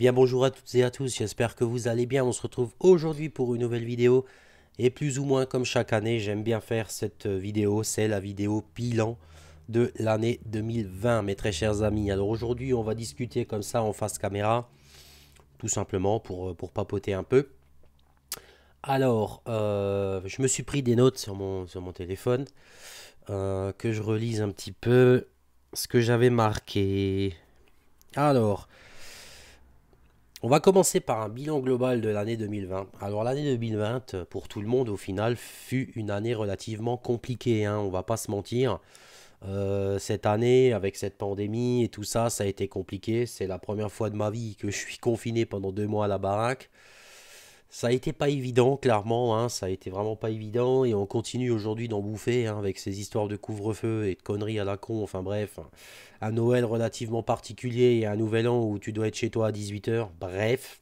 bien bonjour à toutes et à tous, j'espère que vous allez bien, on se retrouve aujourd'hui pour une nouvelle vidéo et plus ou moins comme chaque année j'aime bien faire cette vidéo, c'est la vidéo bilan de l'année 2020 mes très chers amis. Alors aujourd'hui on va discuter comme ça en face caméra, tout simplement pour, euh, pour papoter un peu. Alors euh, je me suis pris des notes sur mon, sur mon téléphone, euh, que je relise un petit peu ce que j'avais marqué. Alors... On va commencer par un bilan global de l'année 2020. Alors l'année 2020, euh, pour tout le monde au final, fut une année relativement compliquée, hein, on va pas se mentir. Euh, cette année, avec cette pandémie et tout ça, ça a été compliqué. C'est la première fois de ma vie que je suis confiné pendant deux mois à la baraque. Ça a été pas évident, clairement, hein, ça a été vraiment pas évident, et on continue aujourd'hui d'en bouffer hein, avec ces histoires de couvre-feu et de conneries à la con, enfin bref, un Noël relativement particulier et un Nouvel An où tu dois être chez toi à 18h, bref,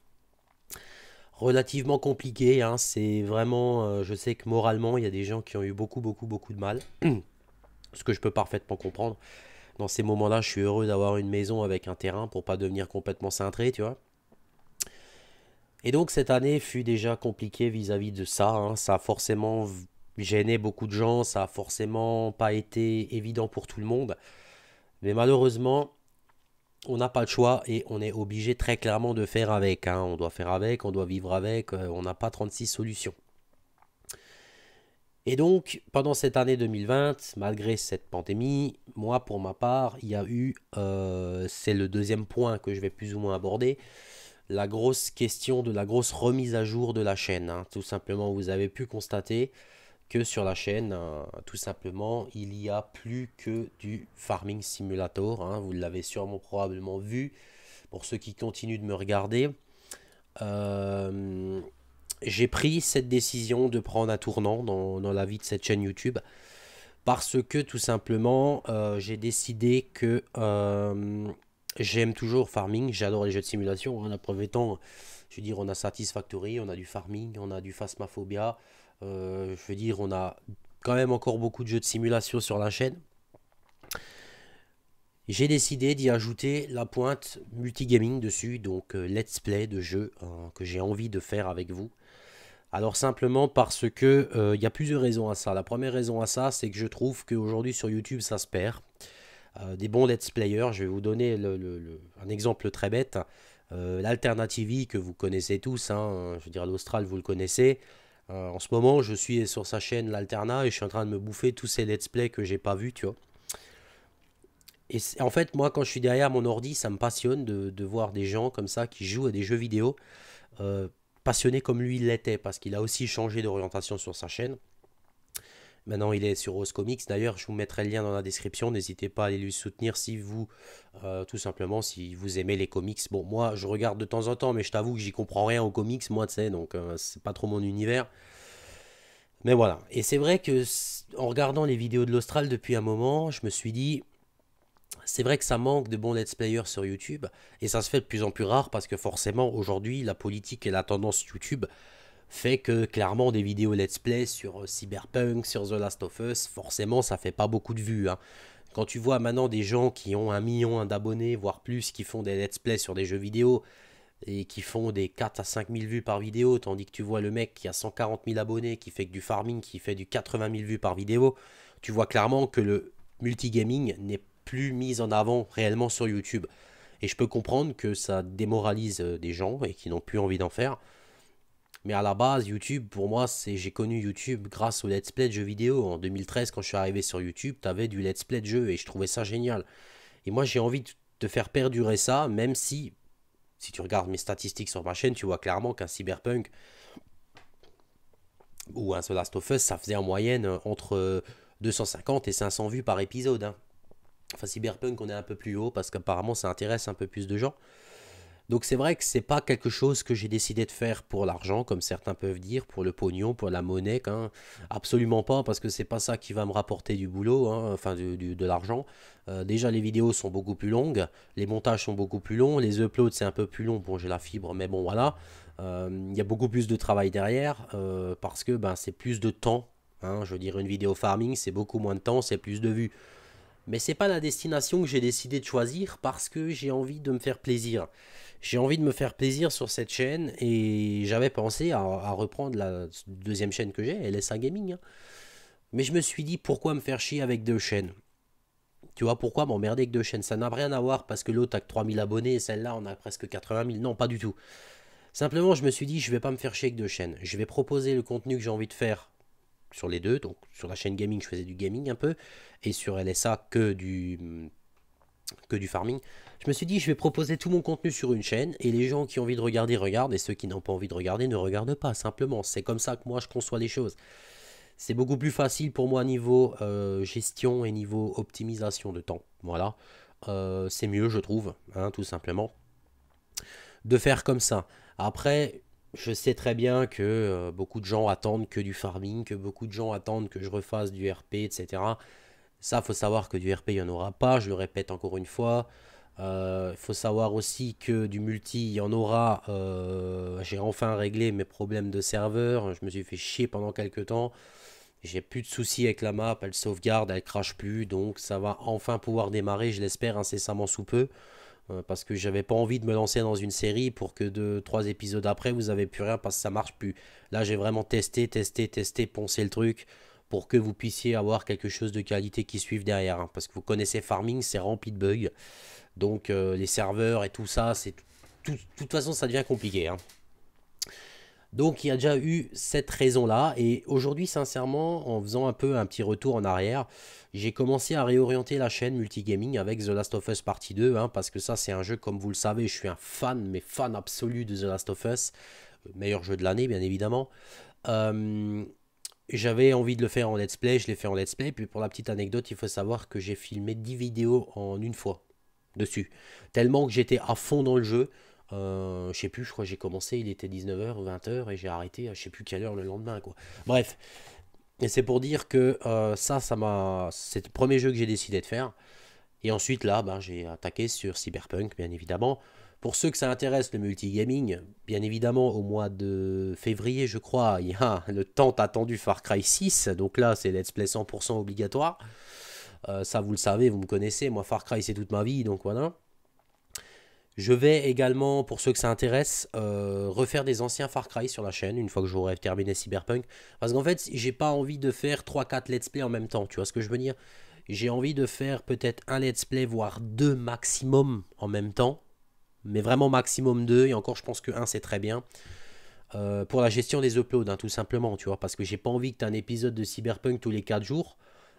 relativement compliqué, hein, c'est vraiment, euh, je sais que moralement, il y a des gens qui ont eu beaucoup, beaucoup, beaucoup de mal, ce que je peux parfaitement comprendre. Dans ces moments-là, je suis heureux d'avoir une maison avec un terrain pour pas devenir complètement cintré, tu vois. Et donc cette année fut déjà compliquée vis-à-vis de ça. Hein. Ça a forcément gêné beaucoup de gens, ça a forcément pas été évident pour tout le monde. Mais malheureusement, on n'a pas le choix et on est obligé très clairement de faire avec. Hein. On doit faire avec, on doit vivre avec, euh, on n'a pas 36 solutions. Et donc, pendant cette année 2020, malgré cette pandémie, moi, pour ma part, il y a eu, euh, c'est le deuxième point que je vais plus ou moins aborder, la grosse question de la grosse remise à jour de la chaîne. Hein. Tout simplement, vous avez pu constater que sur la chaîne, hein, tout simplement, il n'y a plus que du Farming Simulator. Hein. Vous l'avez sûrement probablement vu pour ceux qui continuent de me regarder. Euh, j'ai pris cette décision de prendre un tournant dans, la vie de cette chaîne YouTube. Parce que tout simplement, euh, j'ai décidé que euh, j'aime toujours farming, j'adore les jeux de simulation. On a preuve temps, je veux dire, on a Satisfactory, on a du farming, on a du Phasmaphobia. Euh, je veux dire, on a quand même encore beaucoup de jeux de simulation sur la chaîne. J'ai décidé d'y ajouter la pointe multigaming dessus, donc euh, let's play de jeux euh, que j'ai envie de faire avec vous. Alors simplement parce que il y a plusieurs raisons à ça. La première raison à ça, c'est que je trouve qu'aujourd'hui sur YouTube ça se perd. Euh, des bons let's players. Je vais vous donner un exemple très bête. Euh, L'Alternativi e que vous connaissez tous, hein, je veux dire l'Austral, vous le connaissez. Euh, en ce moment, je suis sur sa chaîne l'Alterna et je suis en train de me bouffer tous ces let's play que j'ai pas vu tu vois. Et en fait, moi, quand je suis derrière mon ordi, ça me passionne de, voir des gens comme ça qui jouent à des jeux vidéo, passionnés comme lui l'était, parce qu'il a aussi changé d'orientation sur sa chaîne. Maintenant, il est sur Rose Comics. D'ailleurs, je vous mettrai le lien dans la description. N'hésitez pas à aller lui soutenir si vous, euh, tout simplement, si vous aimez les comics. Bon, moi, je regarde de temps en temps, mais je t'avoue que j'y comprends rien aux comics, moi, tu sais, donc euh, c'est pas trop mon univers. Mais voilà. Et c'est vrai que, en regardant les vidéos de l'Austral depuis un moment, je me suis dit, c'est vrai que ça manque de bons let's players sur YouTube, et ça se fait de plus en plus rare parce que forcément, aujourd'hui, la politique et la tendance YouTube fait que clairement des vidéos let's play sur euh, Cyberpunk, sur The Last of Us, forcément ça fait pas beaucoup de vues. Hein. Quand tu vois maintenant des gens qui ont un million d'abonnés, voire plus, qui font des let's play sur des jeux vidéo et qui font des 4 à 5 000 vues par vidéo, tandis que tu vois le mec qui a 140 000 abonnés, qui fait que du farming, qui fait du 80 000 vues par vidéo, tu vois clairement que le multigaming n'est plus mis en avant réellement sur YouTube. Et je peux comprendre que ça démoralise euh, des gens et qui n'ont plus envie d'en faire. Mais à la base, YouTube, pour moi, c'est j'ai connu YouTube grâce au let's play de jeux vidéo. En 2013, quand je suis arrivé sur YouTube, t'avais du let's play de jeux et je trouvais ça génial. Et moi, j'ai envie de te faire perdurer ça, même si, si tu regardes mes statistiques sur ma chaîne, tu vois clairement qu'un cyberpunk ou un The Last of Us, ça faisait en moyenne euh, entre 250 euh, et 500 vues par épisode. Hein. Enfin, cyberpunk, on est un peu plus haut parce qu'apparemment, ça intéresse un peu plus de gens. Donc c'est vrai que c'est pas quelque chose que j'ai décidé de faire pour l'argent, comme certains peuvent dire, pour le pognon, pour la monnaie, hein. absolument pas, parce que c'est pas ça qui va me rapporter du boulot, hein, enfin de l'argent. Euh, déjà les vidéos sont beaucoup plus longues, les montages sont beaucoup plus longs, les uploads c'est un peu plus long, bon j'ai la fibre, mais bon voilà, euh, il y a beaucoup plus de travail derrière, euh, parce que ben c'est plus de temps. Hein. je veux dire, une vidéo farming, c'est beaucoup moins de temps, c'est plus de vues mais c'est pas la destination que j'ai décidé de choisir parce que j'ai envie de me faire plaisir. J'ai envie de me faire plaisir sur cette chaîne et j'avais pensé à, reprendre la deuxième chaîne que j'ai, LSA Gaming. Hein. Mais je me suis dit pourquoi me faire chier avec deux chaînes tu vois pourquoi m'emmerder avec deux chaînes Ça n'a rien à voir parce que l'autre a que 3000 abonnés et celle-là on a presque 80 000. Non, pas du tout. Simplement, je me suis dit, je vais pas me faire chier avec deux chaînes. Je vais proposer le contenu que j'ai envie de faire sur les deux. Donc sur la chaîne gaming, je faisais du gaming un peu, et sur LSA que du que du farming. Je me suis dit, je vais proposer tout mon contenu sur une chaîne et les gens qui ont envie de regarder regardent et ceux qui n'ont pas envie de regarder ne regardent pas. Simplement, c'est comme ça que moi je conçois les choses. C'est beaucoup plus facile pour moi niveau euh, gestion et niveau optimisation de temps. Voilà, euh, c'est mieux je trouve, hein, tout simplement, de faire comme ça. Après, je sais très bien que euh, beaucoup de gens attendent que du farming, que beaucoup de gens attendent que je refasse du RP, etc. Ça, faut savoir que du RP, il n'y en aura pas, je le répète encore une fois. Il euh, faut savoir aussi que du multi, il y en aura. Euh, j'ai enfin réglé mes problèmes de serveur. Je me suis fait chier pendant quelques temps. J'ai plus de soucis avec la map, elle sauvegarde, elle crache plus. Donc ça va enfin pouvoir démarrer, je l'espère, incessamment sous peu. Euh, parce que j'avais pas envie de me lancer dans une série pour que 2 trois épisodes après vous avez plus rien parce que ça marche plus. Là j'ai vraiment testé, testé, testé, poncé le truc pour que vous puissiez avoir quelque chose de qualité qui suive derrière. Hein. Parce que vous connaissez Farming, c'est rempli de bugs. Donc euh, les serveurs et tout ça, c'est de toute façon ça devient compliqué. Hein. Donc il y a déjà eu cette raison-là. Et aujourd'hui, sincèrement, en faisant un peu un petit retour en arrière, j'ai commencé à réorienter la chaîne multigaming avec The Last of Us Partie hein, 2. parce que ça, c'est un jeu, comme vous le savez, je suis un fan, mais fan absolu de The Last of Us. Euh, meilleur jeu de l'année, bien évidemment. Euh, j'avais envie de le faire en let's play, je l'ai fait en let's play. Puis pour la petite anecdote, il faut savoir que j'ai filmé 10 vidéos en une fois dessus. Tellement que j'étais à fond dans le jeu euh, je sais plus, je crois que j'ai commencé, il était 19h, 20h, et j'ai arrêté à je sais plus quelle heure le lendemain. Quoi. Bref, et c'est pour dire que euh, ça, ça m'a. C'est le premier jeu que j'ai décidé de faire. Et ensuite, là, ben, j'ai attaqué sur Cyberpunk, bien évidemment. Pour ceux que ça intéresse, le multigaming, bien évidemment, au mois de février, je crois, il y a le tant attendu Far Cry 6. Donc là, c'est Let's Play 100% obligatoire. Euh, ça, vous le savez, vous me connaissez. Moi, Far Cry, c'est toute ma vie, donc voilà. Je vais également, pour ceux que ça intéresse, euh, refaire des anciens Far Cry sur la chaîne, une fois que j'aurai terminé Cyberpunk. Parce qu'en fait, j'ai pas envie de faire 3-4 let's play en même temps, tu vois ce que je veux dire J'ai envie de faire peut-être un let's play, voire deux maximum en même temps. Mais vraiment maximum deux, et encore je pense que un c'est très bien. Euh, pour la gestion des uploads, hein, tout simplement, tu vois, parce que j'ai pas envie que tu aies un épisode de Cyberpunk tous les 4 jours,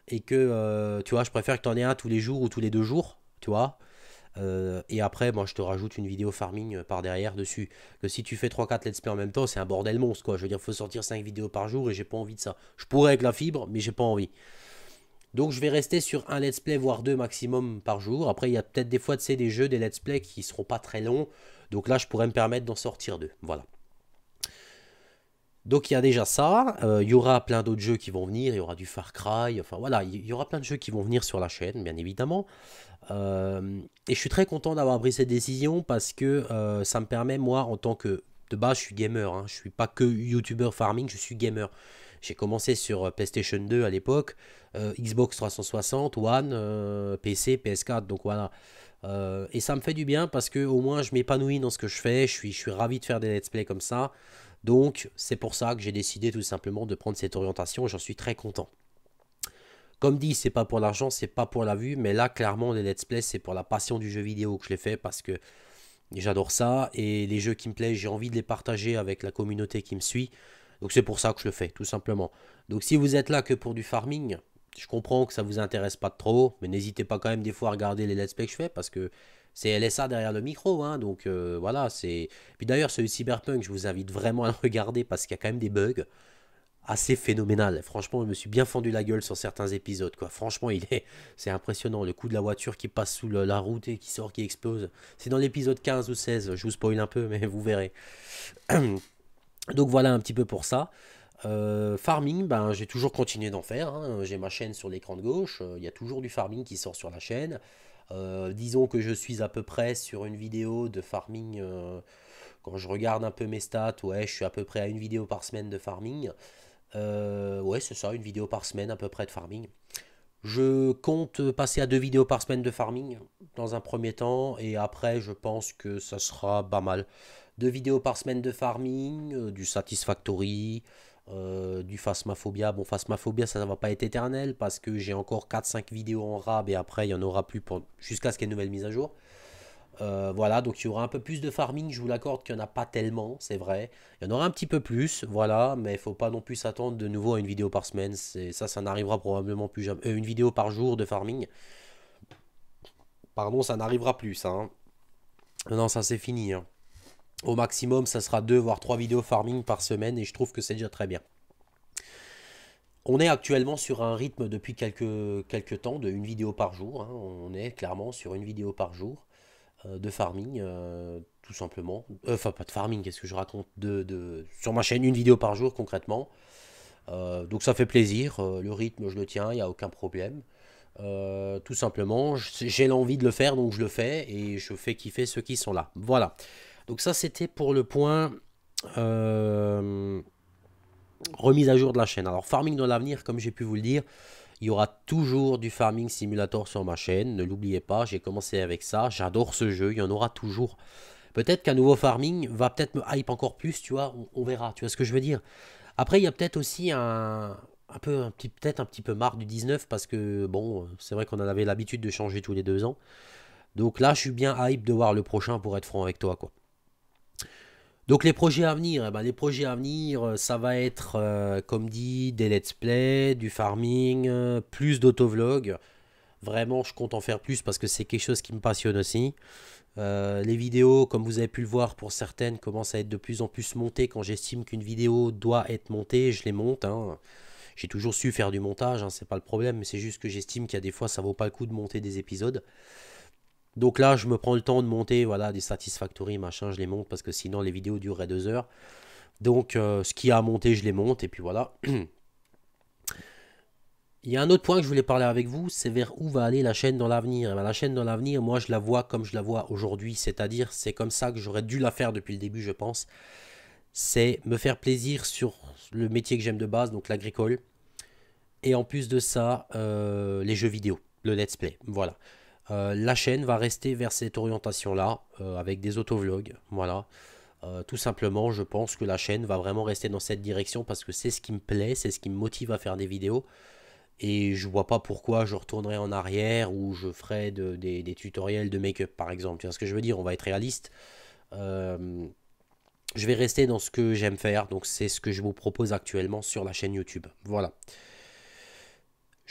et que, euh, tu vois, je préfère que tu en aies un tous les jours ou tous les deux jours, tu vois, euh, et après, moi, je te rajoute une vidéo farming euh, par derrière dessus. Que si tu fais 3-4 let's play en même temps, c'est un bordel monstre, quoi. Je veux dire, faut sortir 5 vidéos par jour et j'ai pas envie de ça. Je pourrais avec la fibre, mais j'ai pas envie. Donc, je vais rester sur un let's play, voire deux maximum par jour. Après, il y a peut-être des fois, de sais, des jeux, des let's play qui seront pas très longs. Donc là, je pourrais me permettre d'en sortir deux. Voilà. Donc il y a déjà ça, euh, il y aura plein d'autres jeux qui vont venir, il y aura du Far Cry, enfin voilà, il y aura plein de jeux qui vont venir sur la chaîne, bien évidemment. Euh, et je suis très content d'avoir pris cette décision parce que euh, ça me permet, moi, en tant que... De base, je suis gamer, je hein. je suis pas que YouTuber farming, je suis gamer. J'ai commencé sur PlayStation 2 à l'époque, Xbox 360, One, PC, PS4, donc voilà. et ça me fait du bien parce que au moins je m'épanouis dans ce que je fais, je suis, je suis ravi de faire des let's play comme ça. Donc c'est pour ça que j'ai décidé tout simplement de prendre cette orientation, j'en suis très content. Comme dit, c'est pas pour l'argent, c'est pas pour la vue, mais là clairement les let's play c'est pour la passion du jeu vidéo que je les fais parce que j'adore ça et les jeux qui me plaisent, j'ai envie de les partager avec la communauté qui me suit. Donc c'est pour ça que je le fais tout simplement. Donc si vous êtes là que pour du farming, je comprends que ça vous intéresse pas trop, mais n'hésitez pas quand même des fois à regarder les let's play que je fais parce que c'est LSA derrière le micro, hein, donc euh, voilà, c'est... Puis d'ailleurs, celui Cyberpunk, je vous invite vraiment à le regarder parce qu'il y a quand même des bugs assez phénoménal. Franchement, je me suis bien fendu la gueule sur certains épisodes. Quoi. Franchement, il est, c'est impressionnant. Le coup de la voiture qui passe sous la route et qui sort, qui explose. C'est dans l'épisode 15 ou 16. Je vous spoil un peu, mais vous verrez. Donc voilà un petit peu pour ça. Euh, farming, ben, j'ai toujours continué d'en faire. Hein. Euh, j'ai ma chaîne sur l'écran de gauche. Euh, il y a toujours du farming qui sort sur la chaîne. disons que je suis à peu près sur une vidéo de farming. quand je regarde un peu mes stats, ouais, je suis à peu près à une vidéo par semaine de farming. ouais, c'est ça, une vidéo par semaine à peu près de farming. Je compte passer à deux vidéos par semaine de farming dans un premier temps et après je pense que ça sera pas mal. Deux vidéos par semaine de farming, du Satisfactory, euh, du Phasmaphobia. Bon, Phasmaphobia, ça ne va pas être éternel parce que j'ai encore 4-5 vidéos en rab et après, il n'y en aura plus jusqu'à ce qu'il y ait une nouvelle mise à jour. Euh, voilà, donc il y aura un peu plus de farming, je vous l'accorde qu'il n'y en a pas tellement, c'est vrai. Il y en aura un petit peu plus, voilà, mais il faut pas non plus s'attendre de nouveau à une vidéo par semaine. Ça, ça n'arrivera probablement plus jamais. Euh, une vidéo par jour de farming. Pardon, ça n'arrivera plus, ça. Hein. Non, ça c'est fini. Hein. Au maximum, ça sera deux voire trois vidéos farming par semaine et je trouve que c'est déjà très bien. On est actuellement sur un rythme depuis quelques, quelques temps de une vidéo par jour. Hein. On est clairement sur une vidéo par jour euh, de farming, euh, tout simplement. Euh, enfin, pas de farming, qu'est-ce que je raconte de, Sur ma chaîne, une vidéo par jour concrètement. donc ça fait plaisir. le rythme, je le tiens, il n'y a aucun problème. tout simplement, j'ai l'envie de le faire, donc je le fais et je fais kiffer ceux qui sont là. Voilà. Donc ça, c'était pour le point euh, remise à jour de la chaîne. Alors farming dans l'avenir, comme j'ai pu vous le dire, il y aura toujours du farming simulator sur ma chaîne. Ne l'oubliez pas, j'ai commencé avec ça. J'adore ce jeu, il y en aura toujours. Peut-être qu'un nouveau farming va peut-être me hype encore plus, tu vois, on, verra, tu vois ce que je veux dire. Après, il y a peut-être aussi un, un peu, un petit, peut-être un petit peu marre du 19 parce que, bon, c'est vrai qu'on en avait l'habitude de changer tous les deux ans. Donc là, je suis bien hype de voir le prochain pour être franc avec toi, quoi. Donc les projets à venir, eh ben, les projets à venir, euh, ça va être, euh, comme dit, des let's play, du farming, euh, plus d'autovlog. Vraiment, je compte en faire plus parce que c'est quelque chose qui me passionne aussi. les vidéos, comme vous avez pu le voir pour certaines, commencent à être de plus en plus montées. Quand j'estime qu'une vidéo doit être montée, je les monte. Hein. J'ai toujours su faire du montage, hein, c'est pas le problème, mais c'est juste que j'estime qu'il y a des fois ça vaut pas le coup de monter des épisodes. Donc là, je me prends le temps de monter voilà, des Satisfactory, machin, je les monte parce que sinon les vidéos dureraient deux heures. Donc euh, ce qui a à monter, je les monte et puis voilà. Il y a un autre point que je voulais parler avec vous, c'est vers où va aller la chaîne dans l'avenir. Eh ben, la chaîne dans l'avenir, moi je la vois comme je la vois aujourd'hui, c'est-à-dire c'est comme ça que j'aurais dû la faire depuis le début, je pense. C'est me faire plaisir sur le métier que j'aime de base, donc l'agricole. Et en plus de ça, euh, les jeux vidéo, le let's play. Voilà. Euh, la chaîne va rester vers cette orientation-là, euh, avec des autovlogs, voilà. Euh, tout simplement, je pense que la chaîne va vraiment rester dans cette direction parce que c'est ce qui me plaît, c'est ce qui me motive à faire des vidéos. Et je vois pas pourquoi je retournerai en arrière ou je ferai des, des, tutoriels de make-up par exemple. Tu vois ce que je veux dire On va être réaliste. je vais rester dans ce que j'aime faire, donc c'est ce que je vous propose actuellement sur la chaîne YouTube. Voilà.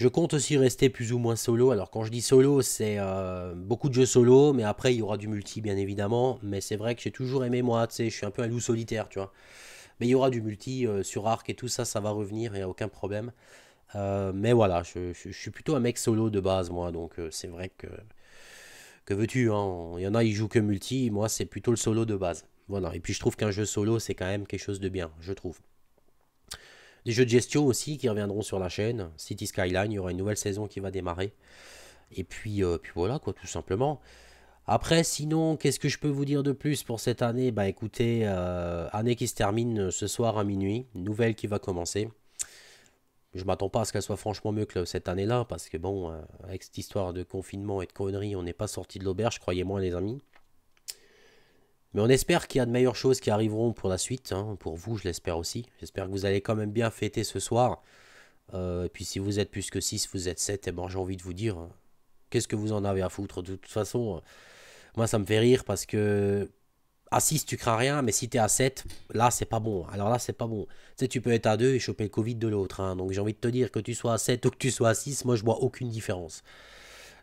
Je compte aussi rester plus ou moins solo. Alors quand je dis solo, c'est euh, beaucoup de jeux solo, mais après il y aura du multi bien évidemment. Mais c'est vrai que j'ai toujours aimé moi, tu sais, je suis un peu un loup solitaire, tu vois. Mais il y aura du multi euh, sur Arc et tout ça, ça va revenir, il n'y a aucun problème. Euh, mais voilà, je, suis plutôt un mec solo de base moi, donc c'est vrai que... Que veux-tu, hein, il y en a, qui jouent que multi, moi c'est plutôt le solo de base. Voilà, et puis je trouve qu'un jeu solo, c'est quand même quelque chose de bien, je trouve. Des jeux de gestion aussi qui reviendront sur la chaîne. City Skyline, il y aura une nouvelle saison qui va démarrer. Et puis, euh, puis voilà, quoi, tout simplement. Après, sinon, qu'est-ce que je peux vous dire de plus pour cette année Bah écoutez, euh, année qui se termine euh, ce soir à minuit, nouvelle qui va commencer. Je m'attends pas à ce qu'elle soit franchement mieux que cette année-là, parce que bon, avec cette histoire de confinement et de conneries, on n'est pas sorti de l'auberge, croyez-moi les amis. Mais on espère qu'il y a de meilleures choses qui arriveront pour la suite, hein. pour vous, je l'espère aussi. J'espère que vous allez quand même bien fêter ce soir. Euh, et puis si vous êtes plus que 6, vous êtes 7, et bon, j'ai envie de vous dire, qu'est-ce que vous en avez à foutre De toute façon, euh, moi ça me fait rire parce que à 6 tu crains rien, mais si tu es à 7, là c'est pas bon. Alors là c'est pas bon. Tu sais, tu peux être à 2 et choper le Covid de l'autre. Hein. Donc j'ai envie de te dire que tu sois à 7 ou que tu sois à 6, moi je vois aucune différence.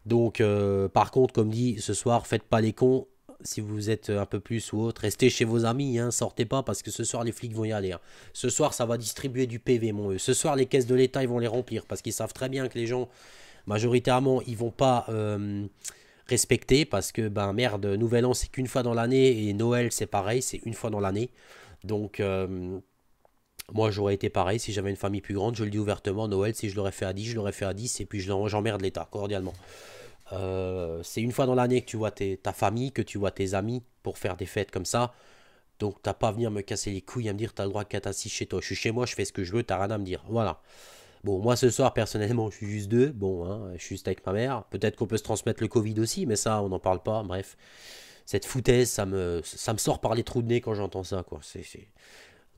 Donc euh, par contre, comme dit, ce soir, faites pas les cons, si vous êtes un peu plus ou autre, restez chez vos amis, hein, sortez pas parce que ce soir les flics vont y aller. Hein. Ce soir ça va distribuer du PV mon eux. Ce soir les caisses de l'État ils vont les remplir parce qu'ils savent très bien que les gens majoritairement ils vont pas euh, respecter parce que ben merde, Nouvel An c'est qu'une fois dans l'année et Noël c'est pareil, c'est une fois dans l'année. Donc euh, moi, j'aurais été pareil si j'avais une famille plus grande. Je le dis ouvertement, Noël, si je l'aurais fait à 10, je l'aurais fait à 10, et puis j'emmerde l'État, cordialement. Euh, c'est une fois dans l'année que tu vois tes, ta famille, que tu vois tes amis pour faire des fêtes comme ça. Donc t'as pas à venir me casser les couilles à me dire t'as le droit de assis chez toi. Je suis chez moi, je fais ce que je veux, t'as rien à me dire. Voilà. Bon, moi ce soir personnellement je suis juste deux. Bon, hein, je suis juste avec ma mère. Peut-être qu'on peut se transmettre le Covid aussi, mais ça on n'en parle pas. Bref, cette foutaise, ça me, ça me sort par les trous de nez quand j'entends ça. quoi. C'est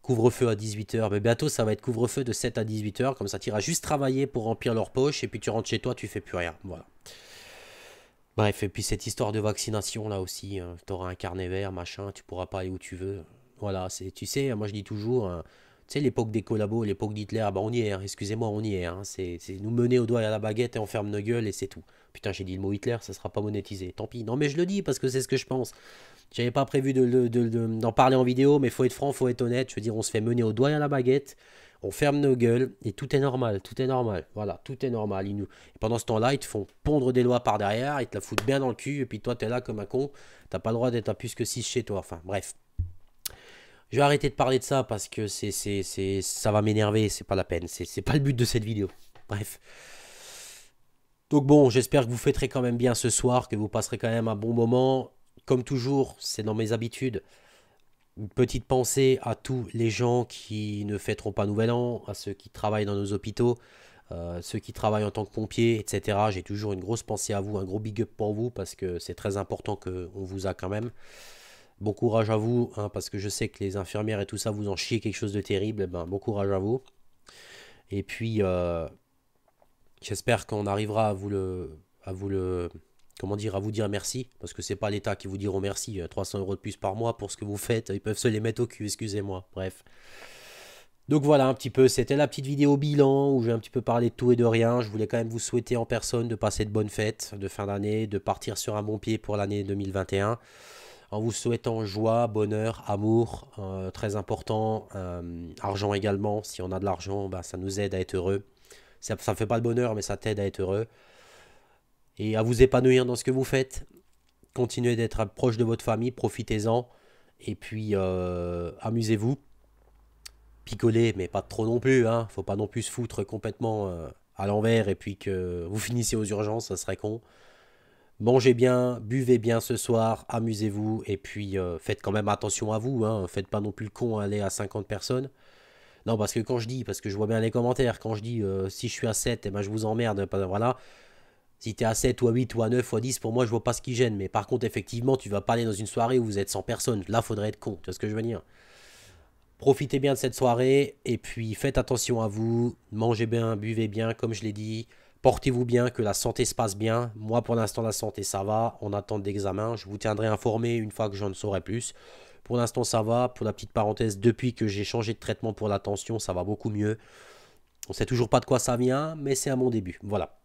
couvre-feu à 18h. Mais bientôt, ça va être couvre-feu de 7 à 18h. Comme ça, t'iras juste travailler pour remplir leur poche. Et puis, tu rentres chez toi, tu fais plus rien. Voilà. Bref, et puis cette histoire de vaccination là aussi, hein, t'auras tu un carnet vert, machin, tu pourras pas aller où tu veux. Voilà, c'est, tu sais, moi je dis toujours, hein, tu sais, l'époque des collabos, l'époque d'Hitler, ah bah on y est, hein, excusez-moi, on y est. c'est, nous mener au doigt à la baguette et on ferme nos gueules et c'est tout. Putain, j'ai dit le mot Hitler, ça sera pas monétisé, tant pis. Non, mais je le dis parce que c'est ce que je pense. J'avais pas prévu d'en de, de, d'en parler en vidéo, mais faut être franc, faut être honnête. Je veux dire, on se fait mener au doigt à la baguette on ferme nos gueules et tout est normal, tout est normal. Voilà, tout est normal. nous... Et pendant ce temps-là, ils te font pondre des lois par derrière, ils te la foutent bien dans le cul, et puis toi, t'es là comme un con, t'as pas le droit d'être à plus que 6 chez toi. Enfin, bref. Je vais arrêter de parler de ça parce que c'est, ça va m'énerver, c'est pas la peine, c'est, c'est pas le but de cette vidéo. Bref. Donc bon, j'espère que vous fêterez quand même bien ce soir, que vous passerez quand même un bon moment. Comme toujours, c'est dans mes habitudes une petite pensée à tous les gens qui ne fêteront pas Nouvel An, à ceux qui travaillent dans nos hôpitaux, euh, ceux qui travaillent en tant que pompiers, etc. J'ai toujours une grosse pensée à vous, un gros big up pour vous, parce que c'est très important qu'on vous a quand même. Bon courage à vous, hein, parce que je sais que les infirmières et tout ça vous en chiez quelque chose de terrible. Eh ben, bon courage à vous. Et puis, euh, j'espère qu'on arrivera à vous le, à vous le, comment dire, à vous dire merci, parce que c'est pas l'État qui vous diront merci, 300 euh, euros de plus par mois pour ce que vous faites, ils peuvent se les mettre au cul, excusez-moi, bref. Donc voilà un petit peu, c'était la petite vidéo bilan où j'ai un petit peu parlé de tout et de rien. Je voulais quand même vous souhaiter en personne de passer de bonnes fêtes de fin d'année, de partir sur un bon pied pour l'année 2021. En vous souhaitant joie, bonheur, amour, euh, très important, euh, argent également. Si on a de l'argent, bah, ça nous aide à être heureux. Ça ne fait pas le bonheur, mais ça t'aide à être heureux et à vous épanouir dans ce que vous faites. Continuez d'être proche de votre famille, profitez-en et puis euh, amusez-vous. Picolez, mais pas trop non plus. Hein. Faut pas non plus se foutre complètement euh, à l'envers et puis que vous finissiez aux urgences, ça serait con. Mangez bien, buvez bien ce soir, amusez-vous et puis euh, faites quand même attention à vous. Hein. Faites pas non plus le con aller à 50 personnes. Non, parce que quand je dis, parce que je vois bien les commentaires, quand je dis si je suis à 7, eh ben, je vous emmerde, voilà. Si t'es à 7 ou à 8 ou à 9 ou à 10, pour moi, je vois pas ce qui gêne. Mais par contre, effectivement, tu vas pas aller dans une soirée où vous êtes sans personne. Là, faudrait être con. Tu vois ce que je veux dire Profitez bien de cette soirée et puis faites attention à vous. Mangez bien, buvez bien, comme je l'ai dit. Portez-vous bien, que la santé se passe bien. Moi, pour l'instant, la santé, ça va. On attend d'examen. Je vous tiendrai informé une fois que j'en saurai plus. Pour l'instant, ça va. Pour la petite parenthèse, depuis que j'ai changé de traitement pour la tension, ça va beaucoup mieux. On sait toujours pas de quoi ça vient, mais c'est à mon début. Voilà.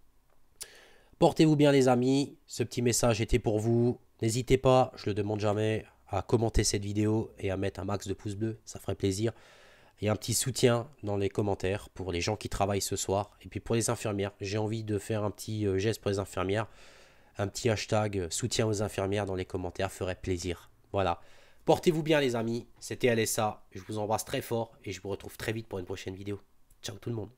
Portez-vous bien les amis, ce petit message était pour vous. N'hésitez pas, je le demande jamais, à commenter cette vidéo et à mettre un max de pouces bleus, ça ferait plaisir. Et un petit soutien dans les commentaires pour les gens qui travaillent ce soir. Et puis pour les infirmières, j'ai envie de faire un petit euh, geste pour les infirmières. Un petit hashtag euh, soutien aux infirmières dans les commentaires ferait plaisir. Voilà. Portez-vous bien les amis, c'était Alessa, je vous embrasse très fort et je vous retrouve très vite pour une prochaine vidéo. Ciao tout le monde